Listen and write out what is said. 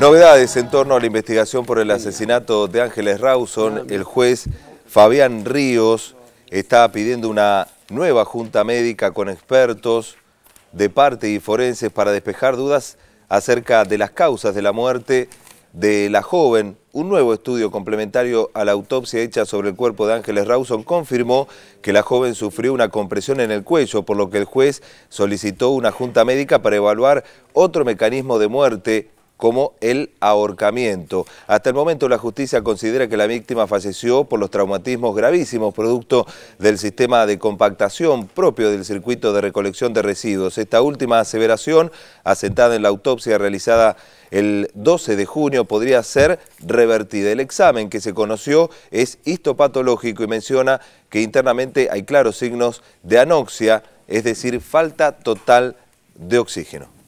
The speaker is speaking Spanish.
Novedades en torno a la investigación por el asesinato de Ángeles Rawson. Ah, el juez Fabián Ríos está pidiendo una nueva junta médica con expertos de parte y forenses para despejar dudas acerca de las causas de la muerte de la joven. Un nuevo estudio complementario a la autopsia hecha sobre el cuerpo de Ángeles Rawson confirmó que la joven sufrió una compresión en el cuello, por lo que el juez solicitó una junta médica para evaluar otro mecanismo de muerte como el ahorcamiento. Hasta el momento la justicia considera que la víctima falleció por los traumatismos gravísimos producto del sistema de compactación propio del circuito de recolección de residuos. Esta última aseveración, asentada en la autopsia realizada el 12 de junio, podría ser revertida. El examen que se conoció es histopatológico y menciona que internamente hay claros signos de anoxia, es decir, falta total de oxígeno.